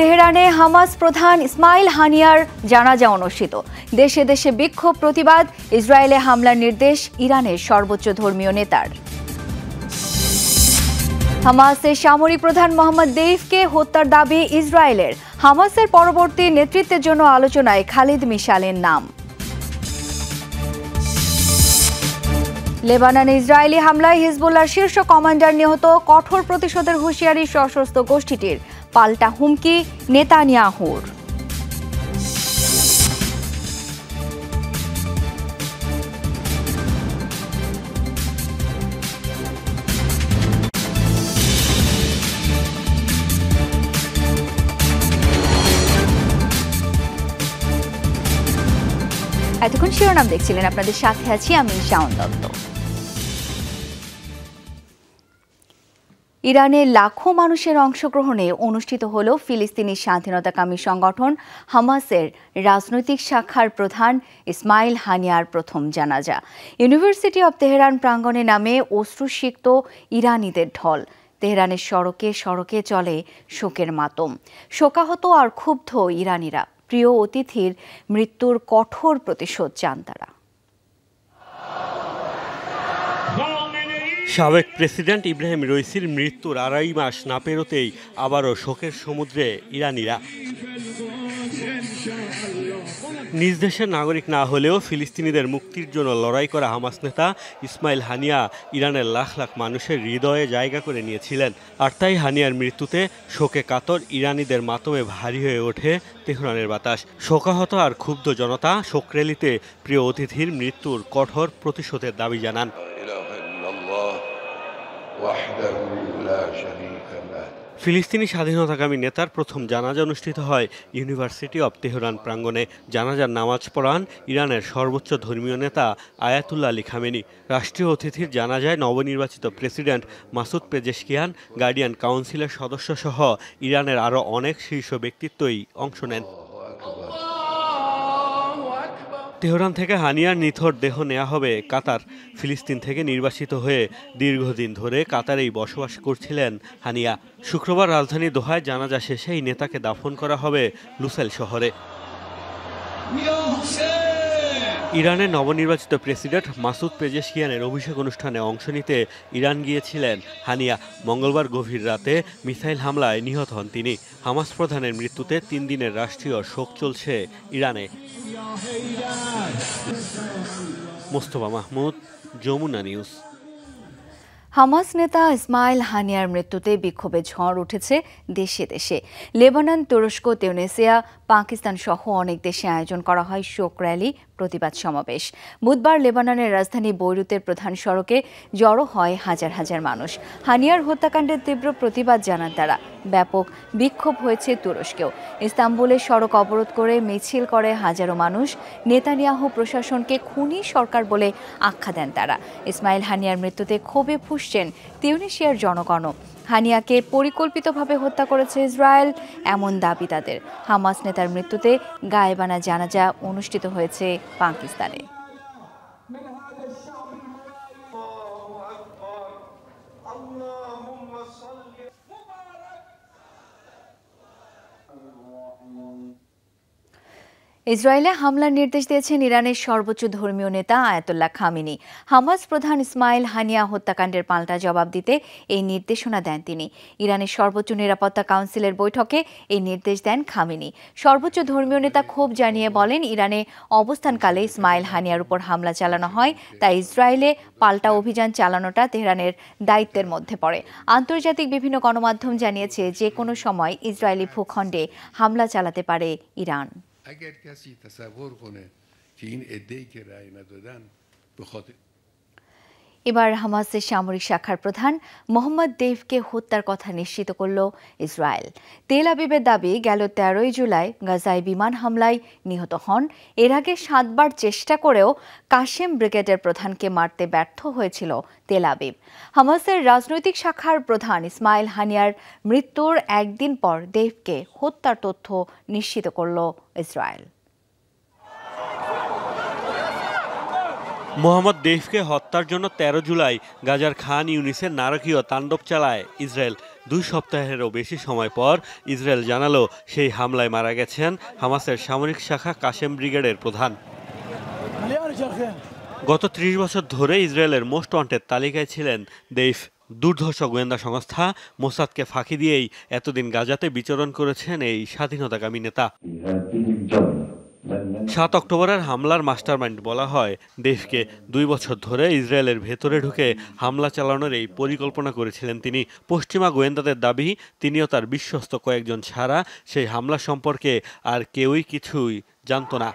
তেহরানে Hamas প্রধান ইসমাইল হানিয়ার জানাজা অনুষ্ঠিত দেশে দেশে বিক্ষোভ প্রতিবাদ ইসরায়েলে হামলার নির্দেশ ইরানের সর্বোচ্চ ধর্মীয় নেতার হামাসের সামরিক প্রধান মোহাম্মদ দেইফকে হত্যার দাবি ইসরায়েলের হামাসের পরবর্তী নেতৃত্বের জন্য আলোচনায় খালিদ মিশালের নাম লেবাননে ইসরায়েলি হামলায় হিজবুল্লার শীর্ষ কমান্ডার নিহত কঠোর প্রতিশোধের হুঁশিয়ারি সশস্ত্র গোষ্ঠীটির পাল্টা হুমকি নেতানিয়াহুর এতক্ষণ শিরোনাম দেখছিলেন আপনাদের সাথে আছি আমি শাওন দত্ত ইরানের লাখো মানুষের অংশগ্রহণে অনুষ্ঠিত হল ফিলিস্তিনি স্বাধীনতাকামী সংগঠন হামাসের রাজনৈতিক শাখার প্রধান ইসমাইল হানিয়ার প্রথম জানাজা ইউনিভার্সিটি অব তেহরান প্রাঙ্গণে নামে অশ্রুসিক্ত ইরানিদের ঢল তেহরানের সড়কে সড়কে চলে শোকের মাতম শোকাহত আর ক্ষুব্ধ ইরানিরা প্রিয় অতিথির মৃত্যুর কঠোর প্রতিশোধ চান তারা সাবেক প্রেসিডেন্ট ইব্রাহিম রইসির মৃত্যুর আড়াই মাস না পেরোতেই আবারও শোকের সমুদ্রে ইরানিরা নিজ দেশের নাগরিক না হলেও ফিলিস্তিনিদের মুক্তির জন্য লড়াই করা হামাস নেতা ইসমাইল হানিয়া ইরানের লাখ লাখ মানুষের হৃদয়ে জায়গা করে নিয়েছিলেন আর তাই হানিয়ার মৃত্যুতে শোকে কাতর ইরানিদের মাতমে ভারী হয়ে ওঠে তেহরানের বাতাস শোকাহত আর ক্ষুব্ধ জনতা শোকরেলিতে প্রিয় অতিথির মৃত্যুর কঠোর প্রতিশোধের দাবি জানান ফিলিস্তিনি স্বাধীনতাকামী নেতার প্রথম জানাজা অনুষ্ঠিত হয় ইউনিভার্সিটি অব তেহরান প্রাঙ্গণে জানাজার নামাজ পড়ান ইরানের সর্বোচ্চ ধর্মীয় নেতা আয়াতুল্লা আলী খামেনি রাষ্ট্রীয় অতিথির জানাজায় নবনির্বাচিত প্রেসিডেন্ট মাসুদ পেজেশকিয়ান গার্ডিয়ান কাউন্সিলের সদস্যসহ ইরানের আরও অনেক শীর্ষ ব্যক্তিত্বই অংশ নেন তেহরান থেকে হানিয়ার নিথর দেহ নেওয়া হবে কাতার ফিলিস্তিন থেকে নির্বাসিত হয়ে দীর্ঘদিন ধরে কাতারেই বসবাস করছিলেন হানিয়া শুক্রবার রাজধানী দোহায় জানাজা শেষে এই নেতাকে দাফন করা হবে লুসেল শহরে ইরানের নবনির্বাচিত প্রেসিডেন্ট মাসুদ পেজেশিয়ানের অভিষেক অনুষ্ঠানে অংশ নিতে ইরান গিয়েছিলেন হানিয়া মঙ্গলবার গভীর রাতে মিসাইল হামলায় নিহত হন তিনি হামাস প্রধানের মৃত্যুতে তিন দিনের রাষ্ট্রীয় শোক চলছে ইরানে মোস্তফা মাহমুদ যমুনা নিউজ হামাস নেতা ইসমাইল হানিয়ার মৃত্যুতে বিক্ষোভে ঝড় উঠেছে দেশে দেশে লেবানন তুরস্ক তেউনেসিয়া পাকিস্তান সহ অনেক দেশে আয়োজন করা হয় শোক র্যালি প্রতিবাদ সমাবেশ বুধবার লেবাননের রাজধানী বৈরুতের প্রধান সড়কে জড়ো হয় হাজার হাজার মানুষ হানিয়ার হত্যাকাণ্ডের তীব্র প্রতিবাদ জানান তারা ব্যাপক বিক্ষোভ হয়েছে তুরস্কেও ইস্তাম্বুলে সড়ক অবরোধ করে মিছিল করে হাজারো মানুষ নেতানিয়াহু প্রশাসনকে খুনি সরকার বলে আখ্যা দেন তারা ইসমাইল হানিয়ার মৃত্যুতে ক্ষোভে ফুসছেন তিউনিশিয়ার জনগণও হানিয়াকে পরিকল্পিতভাবে হত্যা করেছে ইসরায়েল এমন দাবি তাদের হামাস নেতার মৃত্যুতে গায়েবানা জানাজা অনুষ্ঠিত হয়েছে পাকিস্তানে ইসরায়েলে হামলার নির্দেশ দিয়েছেন ইরানের সর্বোচ্চ ধর্মীয় নেতা আয়াতুল্লাহ খামিনি হামাস প্রধান ইসমাইল হানিয়া হত্যাকাণ্ডের পাল্টা জবাব দিতে এই নির্দেশনা দেন তিনি ইরানের সর্বোচ্চ নিরাপত্তা কাউন্সিলের বৈঠকে এই নির্দেশ দেন খামিনি সর্বোচ্চ ধর্মীয় নেতা ক্ষোভ জানিয়ে বলেন ইরানে অবস্থানকালে ইসমাইল হানিয়ার উপর হামলা চালানো হয় তাই ইসরায়েলে পাল্টা অভিযান চালানোটা তেহরানের দায়িত্বের মধ্যে পড়ে আন্তর্জাতিক বিভিন্ন গণমাধ্যম জানিয়েছে যে কোনো সময় ইসরায়েলি ভূখণ্ডে হামলা চালাতে পারে ইরান اگر کسی تصور کنه که این عده‌ای که رأی ندادن به خاطر এবার হামাসের সামরিক শাখার প্রধান মোহাম্মদ দেভকে হত্যার কথা নিশ্চিত করল ইসরায়েল তেল আবিবের দাবি গেল তেরোই জুলাই গাজায় বিমান হামলায় নিহত হন এর আগে সাতবার চেষ্টা করেও কাশেম ব্রিগেডের প্রধানকে মারতে ব্যর্থ হয়েছিল তেল আবিব হামাসের রাজনৈতিক শাখার প্রধান ইসমাইল হানিয়ার মৃত্যুর একদিন পর দেভকে হত্যার তথ্য নিশ্চিত করল ইসরায়েল মোহাম্মদ দেফকে হত্যার জন্য ১৩ জুলাই গাজার খান ইউনিসে নারকীয় তাণ্ডব চালায় ইসরায়েল দুই সপ্তাহেরও বেশি সময় পর ইসরায়েল জানালো সেই হামলায় মারা গেছেন হামাসের সামরিক শাখা কাশেম ব্রিগেডের প্রধান গত ত্রিশ বছর ধরে ইসরায়েলের মোস্ট ওয়ান্টেড তালিকায় ছিলেন দেফ দুর্ধর্ষ গোয়েন্দা সংস্থা মোসাদকে ফাঁকি দিয়েই এতদিন গাজাতে বিচরণ করেছেন এই স্বাধীনতাকামী নেতা সাত অক্টোবরের হামলার মাস্টারমাইন্ড বলা হয় দেশকে দুই বছর ধরে ইসরায়েলের ভেতরে ঢুকে হামলা চালানোর এই পরিকল্পনা করেছিলেন তিনি পশ্চিমা গোয়েন্দাদের দাবি তিনিও তার বিশ্বস্ত কয়েকজন ছাড়া সেই হামলা সম্পর্কে আর কেউই কিছুই জানত না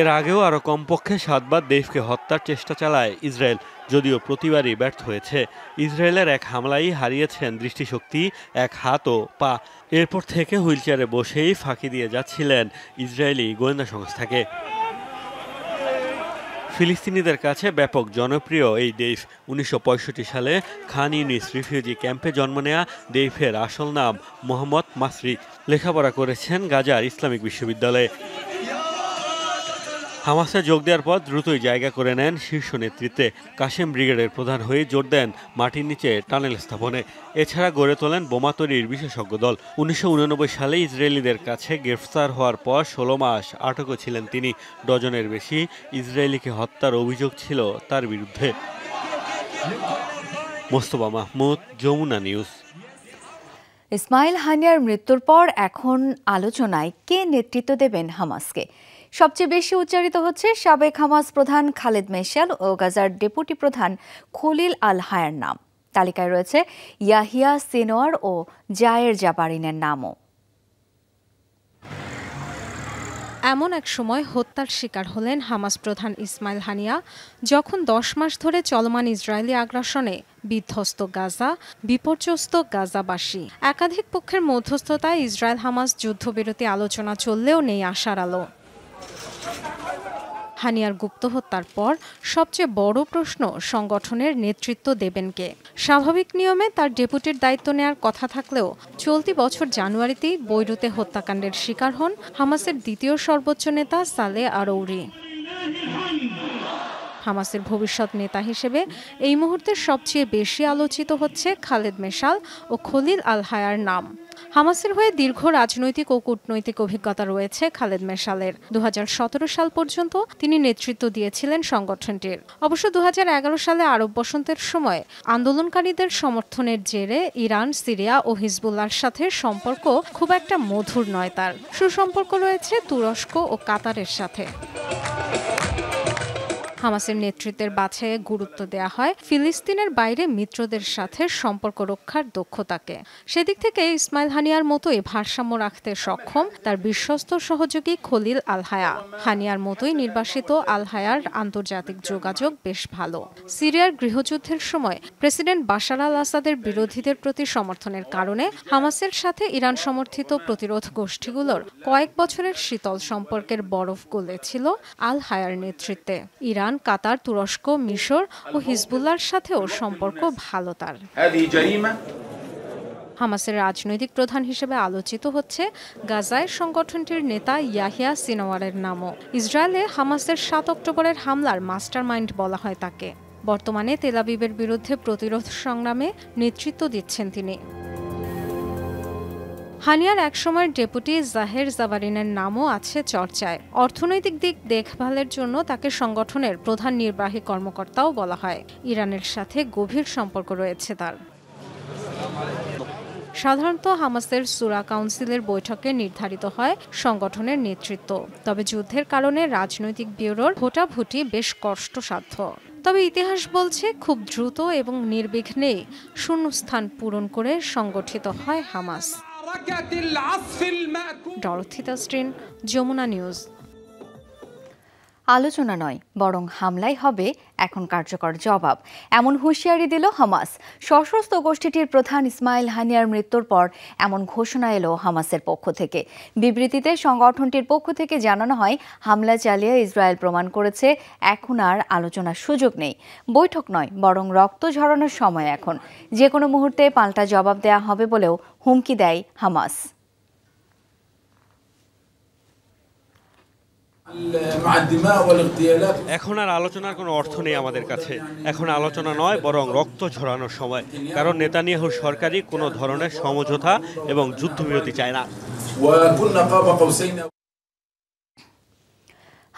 এর আগেও আরও কমপক্ষে সাতবার দেশকে হত্যার চেষ্টা চালায় ইসরায়েল যদিও প্রতিবারই ব্যর্থ হয়েছে ইসরায়েলের এক হামলায় হারিয়েছেন দৃষ্টিশক্তি এক হাত ও পা এরপর থেকে হুইলচেয়ারে বসেই ফাঁকি দিয়ে যাচ্ছিলেন ইসরায়েলি গোয়েন্দা সংস্থাকে ফিলিস্তিনিদের কাছে ব্যাপক জনপ্রিয় এই দেশ উনিশশো সালে খান ইউনিস রিফিউজি ক্যাম্পে জন্ম নেয়া দেইফের আসল নাম মোহাম্মদ মাসরি লেখাপড়া করেছেন গাজার ইসলামিক বিশ্ববিদ্যালয়ে হামাসে যোগ দেওয়ার পর দ্রুতই জায়গা করে নেন শীর্ষ নেতৃত্বে কাশেম ব্রিগেডের প্রধান হয়ে জোর দেন মাটির নিচে টানেল স্থাপনে এছাড়া গড়ে তোলেন বোমা তৈরির বিশেষজ্ঞ দল উনিশশো সালে ইসরায়েলিদের কাছে গ্রেফতার হওয়ার পর ষোলো মাস আটকও ছিলেন তিনি ডজনের বেশি ইসরায়েলিকে হত্যার অভিযোগ ছিল তার বিরুদ্ধে মোস্তফা মাহমুদ যমুনা নিউজ ইসমাইল হানিয়ার মৃত্যুর পর এখন আলোচনায় কে নেতৃত্ব দেবেন হামাসকে সবচেয়ে বেশি উচ্চারিত হচ্ছে সাবেক হামাস প্রধান খালেদ মেশাল ও গাজার ডেপুটি প্রধান খলিল আল হায়ার নাম তালিকায় রয়েছে ইয়াহিয়া সিনোয়ার ও জায়ের জাপারিনের নামও এমন এক সময় হত্যার শিকার হলেন হামাস প্রধান ইসমাইল হানিয়া যখন দশ মাস ধরে চলমান ইসরায়েলি আগ্রাসনে বিধ্বস্ত গাজা বিপর্যস্ত গাজাবাসী একাধিক পক্ষের মধ্যস্থতায় ইসরায়েল হামাস যুদ্ধবিরতি আলোচনা চললেও নেই আশার আলো হানিয়ার গুপ্তহত্যার পর সবচেয়ে বড় প্রশ্ন সংগঠনের নেতৃত্ব দেবেন কে স্বাভাবিক নিয়মে তার ডেপুটির দায়িত্ব নেয়ার কথা থাকলেও চলতি বছর জানুয়ারিতেই বৈরুতে হত্যাকাণ্ডের শিকার হন হামাসের দ্বিতীয় সর্বোচ্চ নেতা সালে আরৌরি হামাসের ভবিষ্যৎ নেতা হিসেবে এই মুহূর্তে সবচেয়ে বেশি আলোচিত হচ্ছে খালেদ মেশাল ও খলিল আল হায়ার নাম হামাসের হয়ে দীর্ঘ রাজনৈতিক ও কূটনৈতিক অভিজ্ঞতা রয়েছে খালেদ মেশালের দু সাল পর্যন্ত তিনি নেতৃত্ব দিয়েছিলেন সংগঠনটির অবশ্য দু সালে আরব বসন্তের সময় আন্দোলনকারীদের সমর্থনের জেরে ইরান সিরিয়া ও হিজবুল্লার সাথে সম্পর্ক খুব একটা মধুর নয় তার সুসম্পর্ক রয়েছে তুরস্ক ও কাতারের সাথে হামাসের নেতৃত্বের বাছাইয়ে গুরুত্ব দেয়া হয় ফিলিস্তিনের বাইরে মিত্রদের সাথে সম্পর্ক রক্ষার দক্ষতাকে সেদিক থেকে ইসমাইল হানিয়ার মতোই ভারসাম্য রাখতে সক্ষম তার বিশ্বস্ত সহযোগী খলিল আলহায়া হানিয়ার মতোই নির্বাসিত আলহায়ার আন্তর্জাতিক যোগাযোগ বেশ ভালো সিরিয়ার গৃহযুদ্ধের সময় প্রেসিডেন্ট বাশার আল আসাদের বিরোধীদের প্রতি সমর্থনের কারণে হামাসের সাথে ইরান সমর্থিত প্রতিরোধ গোষ্ঠীগুলোর কয়েক বছরের শীতল সম্পর্কের বরফ গলেছিল আল হায়ার নেতৃত্বে ইরান কাতার তুরস্ক মিশর ও হিজবুল্লার সাথেও সম্পর্ক ভালো তার হামাসের রাজনৈতিক প্রধান হিসেবে আলোচিত হচ্ছে গাজায় সংগঠনটির নেতা ইয়াহিয়া সিনোয়ারের নামও ইসরায়েলে হামাসের সাত অক্টোবরের হামলার মাস্টার মাইন্ড বলা হয় তাকে বর্তমানে তেলাবিবের বিরুদ্ধে প্রতিরোধ সংগ্রামে নেতৃত্ব দিচ্ছেন তিনি হানিয়ার একসময়ের ডেপুটি জাহের জাবারিনের নামও আছে চর্চায় অর্থনৈতিক দিক দেখভালের জন্য তাকে সংগঠনের প্রধান নির্বাহী কর্মকর্তাও বলা হয় ইরানের সাথে গভীর সম্পর্ক রয়েছে তার সাধারণত হামাসের সুরা কাউন্সিলের বৈঠকে নির্ধারিত হয় সংগঠনের নেতৃত্ব তবে যুদ্ধের কারণে রাজনৈতিক ব্যুরোর ভোটাভুটি বেশ কষ্টসাধ্য তবে ইতিহাস বলছে খুব দ্রুত এবং নির্বিঘ্নেই শূন্যস্থান পূরণ করে সংগঠিত হয় হামাস ডরথিতা স্ট্রিন যমুনা নিউজ আলোচনা নয় বরং হামলাই হবে এখন কার্যকর জবাব এমন হুঁশিয়ারি দিল হামাস সশস্ত্র গোষ্ঠীটির প্রধান ইসমাইল হানিয়ার মৃত্যুর পর এমন ঘোষণা এলো হামাসের পক্ষ থেকে বিবৃতিতে সংগঠনটির পক্ষ থেকে জানানো হয় হামলা চালিয়ে ইসরায়েল প্রমাণ করেছে এখন আর আলোচনার সুযোগ নেই বৈঠক নয় বরং রক্ত ঝরানোর সময় এখন যে কোনো মুহূর্তে পাল্টা জবাব দেয়া হবে বলেও হুমকি দেয় হামাস এখন আর আলোচনার কোনো অর্থ নেই আমাদের কাছে এখন আলোচনা নয় বরং রক্ত ঝরানোর সময় কারণ নেতানিয়াহু সরকারই কোনো ধরনের সমঝোতা এবং যুদ্ধবিরতি চায় না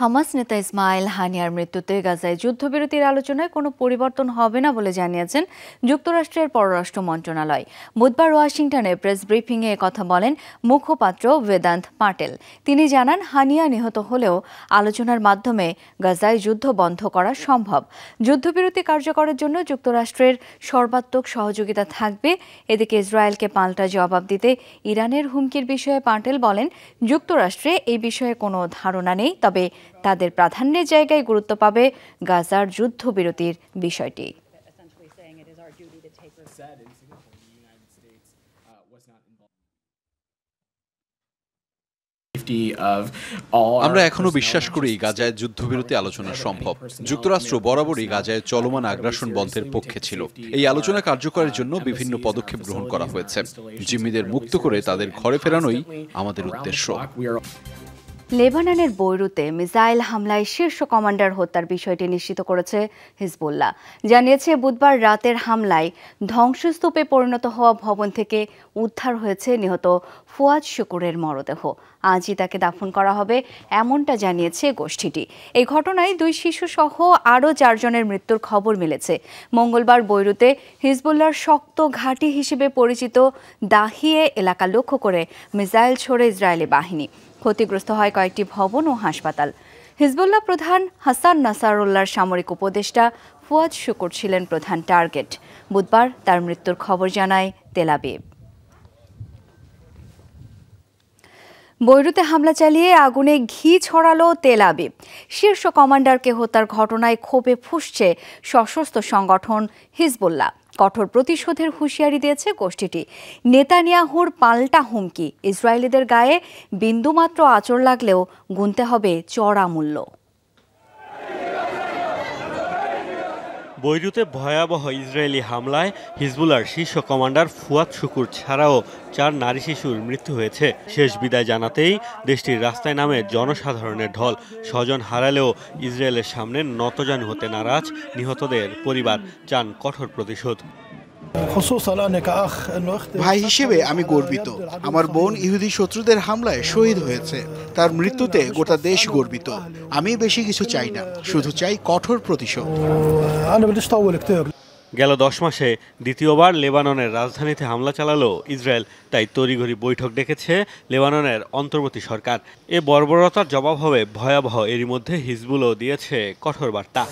হামাস নেতা ইসমাইল হানিয়ার মৃত্যুতে গাজায় যুদ্ধবিরতির আলোচনায় কোনো পরিবর্তন হবে না বলে জানিয়েছেন যুক্তরাষ্ট্রের পররাষ্ট্র মন্ত্রণালয় বুধবার ওয়াশিংটনে প্রেস ব্রিফিংয়ে কথা বলেন মুখপাত্র বেদান্ত পাটেল তিনি জানান হানিয়া নিহত হলেও আলোচনার মাধ্যমে গাজায় যুদ্ধ বন্ধ করা সম্ভব যুদ্ধবিরতি কার্যকরের জন্য যুক্তরাষ্ট্রের সর্বাত্মক সহযোগিতা থাকবে এদিকে ইসরায়েলকে পাল্টা জবাব দিতে ইরানের হুমকির বিষয়ে পাটেল বলেন যুক্তরাষ্ট্রে এই বিষয়ে কোনো ধারণা নেই তবে তাদের প্রাধান্যের জায়গায় গুরুত্ব পাবে গাজার যুদ্ধবিরতির বিষয়টি আমরা এখনও বিশ্বাস করি গাজায় যুদ্ধবিরতি আলোচনা সম্ভব যুক্তরাষ্ট্র বরাবরই গাজায় চলমান আগ্রাসন বন্ধের পক্ষে ছিল এই আলোচনা কার্যকরের জন্য বিভিন্ন পদক্ষেপ গ্রহণ করা হয়েছে জিম্মিদের মুক্ত করে তাদের ঘরে ফেরানোই আমাদের উদ্দেশ্য লেবাননের বৈরুতে মিসাইল হামলায় শীর্ষ কমান্ডার হত্যার বিষয়টি নিশ্চিত করেছে হিজবুল্লাহ জানিয়েছে বুধবার রাতের হামলায় ধ্বংসস্তূপে পরিণত হওয়া ভবন থেকে উদ্ধার হয়েছে নিহত ফুয়াদ শুকুরের মরদেহ আজই তাকে দাফন করা হবে এমনটা জানিয়েছে গোষ্ঠীটি এই ঘটনায় দুই শিশুসহ আরও চারজনের মৃত্যুর খবর মিলেছে মঙ্গলবার বৈরুতে হিজবুল্লার শক্ত ঘাঁটি হিসেবে পরিচিত দাহিয়ে এলাকা লক্ষ্য করে মিসাইল ছোড়ে ইসরায়েলি বাহিনী ক্ষতিগ্রস্ত হয় কয়েকটি ভবন ও হাসপাতাল হিজবুল্লাহ প্রধান হাসান নাসারুল্লাহর সামরিক উপদেষ্টা ফুয়াদ শুকুর ছিলেন প্রধান টার্গেট বুধবার তার মৃত্যুর খবর জানায় তেলাবিব বৈরুতে হামলা চালিয়ে আগুনে ঘি ছড়ালো তেল শীর্ষ কমান্ডারকে হত্যার ঘটনায় ক্ষোভে ফুসছে সশস্ত্র সংগঠন হিজবুল্লাহ কঠোর প্রতিশোধের হুঁশিয়ারি দিয়েছে গোষ্ঠীটি নেতানিয়াহুর পাল্টা হুমকি ইসরায়েলিদের গায়ে বিন্দুমাত্র আচর লাগলেও গুনতে হবে চড়া মূল্য বৈরুতে ভয়াবহ ইসরায়েলি হামলায় হিজবুলার শীর্ষ কমান্ডার ফুয়াদ শুকুর ছাড়াও চার নারী শিশুর মৃত্যু হয়েছে শেষ বিদায় জানাতেই দেশটির রাস্তায় নামে জনসাধারণের ঢল স্বজন হারালেও ইসরায়েলের সামনে নতজানু হতে নারাজ নিহতদের পরিবার চান কঠোর প্রতিশোধ ভাই হিসেবে আমি গর্বিত আমার বোন ইহুদি শত্রুদের হামলায় শহীদ হয়েছে তার মৃত্যুতে গোটা দেশ গর্বিত আমি বেশি কিছু চাই না শুধু চাই কঠোর প্রতিশোধ গেল দশ মাসে দ্বিতীয়বার লেবাননের রাজধানীতে হামলা চালালো ইসরায়েল তাই তড়িঘড়ি বৈঠক ডেকেছে লেবাননের অন্তর্বর্তী সরকার এ বর্বরতার জবাব হবে ভয়াবহ এরই মধ্যে হিজবুলও দিয়েছে কঠোর বার্তা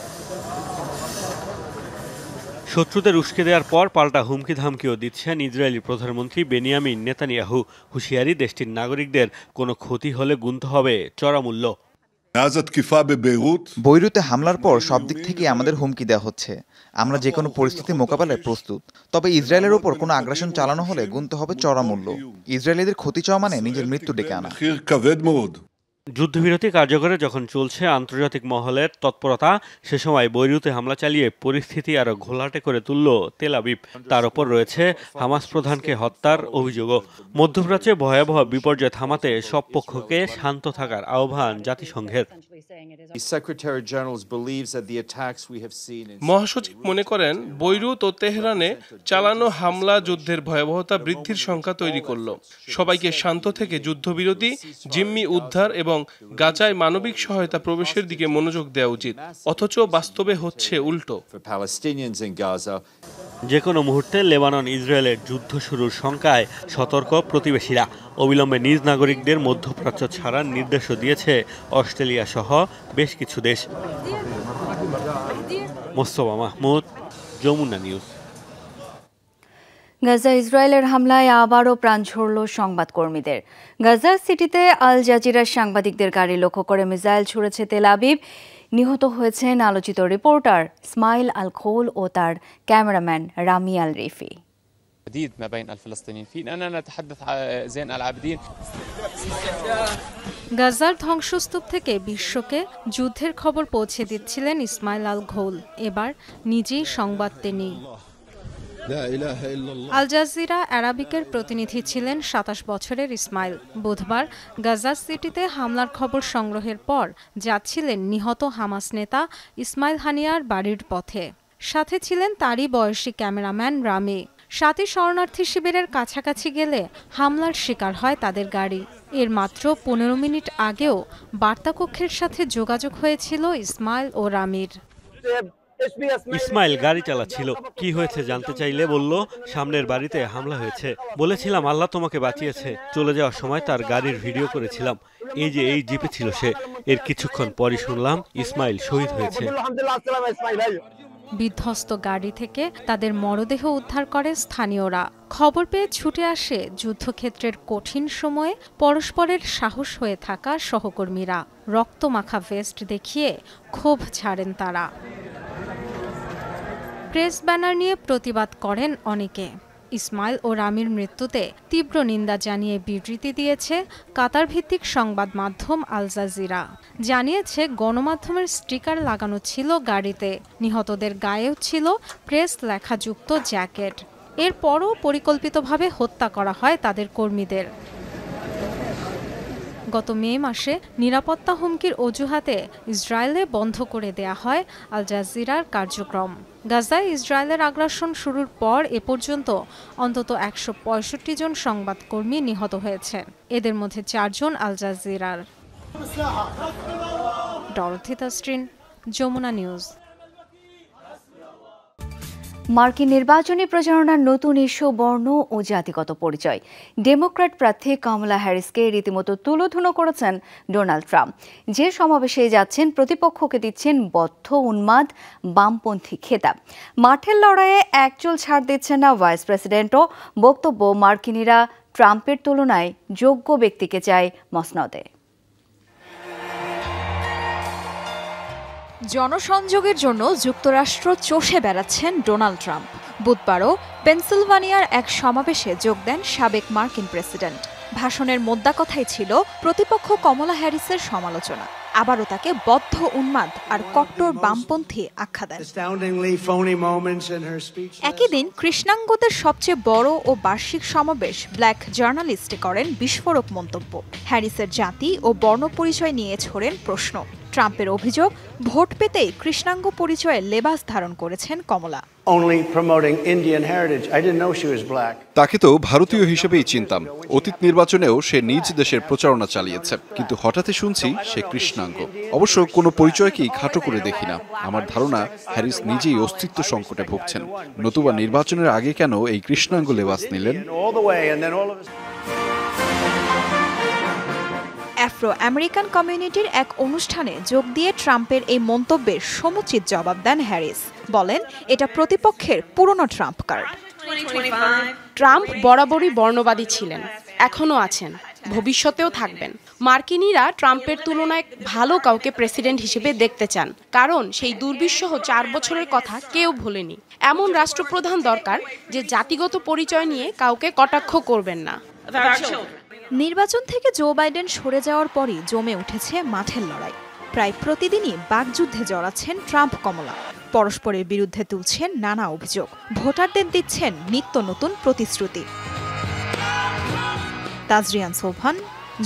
শত্রুদের উস্কে দেওয়ার পর পাল্টা হুমকি ধামকিও দিচ্ছেন ইসরায়েলি প্রধানমন্ত্রী বেনিয়ামিন নেতানিয়াহু হুঁশিয়ারি দেশটির নাগরিকদের কোনো ক্ষতি হলে গুনতে হবে চড়ামূল্য বৈরুতে হামলার পর সব দিক থেকে আমাদের হুমকি দেওয়া হচ্ছে আমরা যে কোনো পরিস্থিতি মোকাবেলায় প্রস্তুত তবে ইসরায়েলের ওপর কোনো আগ্রাসন চালানো হলে গুনতে হবে চরামূল্য ইসরায়েলিদের ক্ষতি চাওয়া মানে নিজের মৃত্যু ডেকে আনা যুদ্ধবিরতি কার্যকরে যখন চলছে আন্তর্জাতিক মহলের তৎপরতা সে সময় বৈরুতে হামলা চালিয়ে পরিস্থিতি আরও ঘোলাটে করে তুলল তেল আবিব তার ওপর রয়েছে হামাস প্রধানকে হত্যার অভিযোগও মধ্যপ্রাচ্যে ভয়াবহ বিপর্যয় থামাতে সব পক্ষকে শান্ত থাকার আহ্বান জাতিসংঘের মহাসচিব মনে করেন বৈরুত ও তেহরানে চালানো হামলা যুদ্ধের ভয়াবহতা বৃদ্ধির সংখ্যা তৈরি করল সবাইকে শান্ত থেকে যুদ্ধবিরতি জিম্মি উদ্ধার এবং এবং গাজায় মানবিক সহায়তা প্রবেশের দিকে মনোযোগ দেওয়া উচিত অথচ বাস্তবে হচ্ছে উল্টো যে কোনো মুহূর্তে লেবানন ইসরায়েলের যুদ্ধ শুরুর শঙ্কায় সতর্ক প্রতিবেশীরা অবিলম্বে নিজ নাগরিকদের মধ্যপ্রাচ্য ছাড়ার নির্দেশও দিয়েছে অস্ট্রেলিয়া সহ বেশ কিছু দেশ মোস্তফা মাহমুদ যমুনা নিউজ গাজা ইসরায়েলের হামলায় আবারও প্রাণ ঝরল সংবাদকর্মীদের গাজা সিটিতে আল জাজিরার সাংবাদিকদের গাড়ি লক্ষ্য করে মিসাইল ছুড়েছে তেল আবিব নিহত হয়েছেন আলোচিত রিপোর্টার স্মাইল আল খোল ও তার ক্যামেরাম্যান রামি আল রিফি গাজার ধ্বংসস্তূপ থেকে বিশ্বকে যুদ্ধের খবর পৌঁছে দিচ্ছিলেন ইসমাইল আল ঘোল এবার নিজেই সংবাদ তিনি আল জাজিরা অ্যারাবিকের প্রতিনিধি ছিলেন সাতাশ বছরের ইসমাইল বুধবার গাজা সিটিতে হামলার খবর সংগ্রহের পর যাচ্ছিলেন নিহত হামাস নেতা ইসমাইল হানিয়ার বাড়ির পথে সাথে ছিলেন তারই বয়সী ক্যামেরাম্যান রামি সাতই শরণার্থী শিবিরের কাছাকাছি গেলে হামলার শিকার হয় তাদের গাড়ি এর মাত্র পনেরো মিনিট আগেও বার্তাকক্ষের সাথে যোগাযোগ হয়েছিল ইসমাইল ও রামির ইসমাইল গাড়ি চালাচ্ছিল কি হয়েছে জানতে চাইলে বলল সামনের বাড়িতে হামলা হয়েছে বলেছিলাম আল্লাহ তোমাকে বাঁচিয়েছে চলে যাওয়ার সময় তার গাড়ির ভিডিও করেছিলাম এই যে এই জিপে ছিল সে এর কিছুক্ষণ পরই শুনলাম ইসমাইল শহীদ হয়েছে বিধ্বস্ত গাড়ি থেকে তাদের মরদেহ উদ্ধার করে স্থানীয়রা খবর পেয়ে ছুটে আসে যুদ্ধক্ষেত্রের কঠিন সময়ে পরস্পরের সাহস হয়ে থাকা সহকর্মীরা রক্তমাখা ভেস্ট দেখিয়ে ক্ষোভ ছাড়েন তারা প্রেস ব্যানার নিয়ে প্রতিবাদ করেন অনেকে ইসমাইল ও রামির মৃত্যুতে তীব্র নিন্দা জানিয়ে বিবৃতি দিয়েছে কাতার ভিত্তিক সংবাদ মাধ্যম আল জাজিরা জানিয়েছে গণমাধ্যমের স্টিকার লাগানো ছিল গাড়িতে নিহতদের গায়েও ছিল প্রেস লেখাযুক্ত জ্যাকেট এরপরও পরিকল্পিতভাবে হত্যা করা হয় তাদের কর্মীদের গত মে মাসে নিরাপত্তা হুমকির অজুহাতে ইসরায়েলে বন্ধ করে দেয়া হয় আল জাজিরার কার্যক্রম গাজায় ইসরায়েলের আগ্রাসন শুরুর পর এ পর্যন্ত অন্তত একশো জন সংবাদকর্মী নিহত হয়েছে এদের মধ্যে চারজন আল জাজিরার ডরথিতা স্ট্রিন যমুনা নিউজ মার্কিন নির্বাচনী প্রচারণার নতুন ইস্যু বর্ণ ও জাতিগত পরিচয় ডেমোক্র্যাট প্রার্থী কমলা হ্যারিসকে রীতিমতো তুলোধুনো করেছেন ডোনাল্ড ট্রাম্প যে সমাবেশে যাচ্ছেন প্রতিপক্ষকে দিচ্ছেন বদ্ধ উন্মাদ বামপন্থী খেতাব মাঠের লড়াইয়ে একচুল ছাড় দিচ্ছেন না ভাইস প্রেসিডেন্টও বক্তব্য মার্কিনিরা ট্রাম্পের তুলনায় যোগ্য ব্যক্তিকে চায় মসনদে জনসংযোগের জন্য যুক্তরাষ্ট্র চষে বেড়াচ্ছেন ডোনাল্ড ট্রাম্প বুধবারও পেনসিলভানিয়ার এক সমাবেশে যোগ দেন সাবেক মার্কিন প্রেসিডেন্ট ভাষণের মোদ্দা কথাই ছিল প্রতিপক্ষ কমলা হ্যারিসের সমালোচনা আবারও তাকে বদ্ধ উন্মাদ আর কট্টর বামপন্থী আখ্যা দেন একই দিন কৃষ্ণাঙ্গদের সবচেয়ে বড় ও বার্ষিক সমাবেশ ব্ল্যাক জার্নালিস্টে করেন বিস্ফোরক মন্তব্য হ্যারিসের জাতি ও বর্ণ পরিচয় নিয়ে ছড়েন প্রশ্ন ট্রাম্পের অভিযোগ ভোট পেতেই কৃষ্ণাঙ্গ পরিচয়ে লেবাস ধারণ করেছেন কমলা তাকে তো ভারতীয় হিসেবেই চিনতাম অতীত নির্বাচনেও সে নিজ দেশের প্রচারণা চালিয়েছে কিন্তু হঠাৎই শুনছি সে কৃষ্ণাঙ্গ অবশ্য কোনো পরিচয়কেই খাটো করে দেখি না আমার ধারণা হ্যারিস নিজেই অস্তিত্ব সংকটে ভুগছেন নতুবা নির্বাচনের আগে কেন এই কৃষ্ণাঙ্গ লেবাস নিলেন আফ্রো আমেরিকান কমিউনিটির এক অনুষ্ঠানে যোগ দিয়ে ট্রাম্পের এই মন্তব্যের সমুচিত জবাব দেন হ্যারিস বলেন এটা প্রতিপক্ষের পুরনো ট্রাম্প কার্ড ট্রাম্প বরাবরই বর্ণবাদী ছিলেন এখনো আছেন ভবিষ্যতেও থাকবেন মার্কিনিরা ট্রাম্পের তুলনায় ভালো কাউকে প্রেসিডেন্ট হিসেবে দেখতে চান কারণ সেই দুর্বিশ্বহ চার বছরের কথা কেউ ভোলেনি এমন রাষ্ট্রপ্রধান দরকার যে জাতিগত পরিচয় নিয়ে কাউকে কটাক্ষ করবেন না নির্বাচন থেকে জো বাইডেন সরে যাওয়ার পরই জমে উঠেছে মাঠের লড়াই প্রায় প্রতিদিনই বাকযুদ্ধে জড়াচ্ছেন ট্রাম্প কমলা পরস্পরের বিরুদ্ধে তুলছেন নানা অভিযোগ ভোটারদের দিচ্ছেন নিত্য নতুন প্রতিশ্রুতি তাজরিয়ান সোভান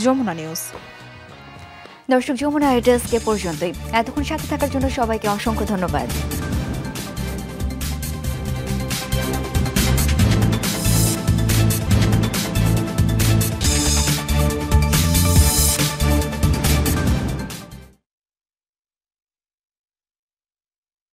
যমুনা নিউজ দর্শক যমুনা পর্যন্তই এতক্ষণ সাথে থাকার জন্য সবাইকে অসংখ্য ধন্যবাদ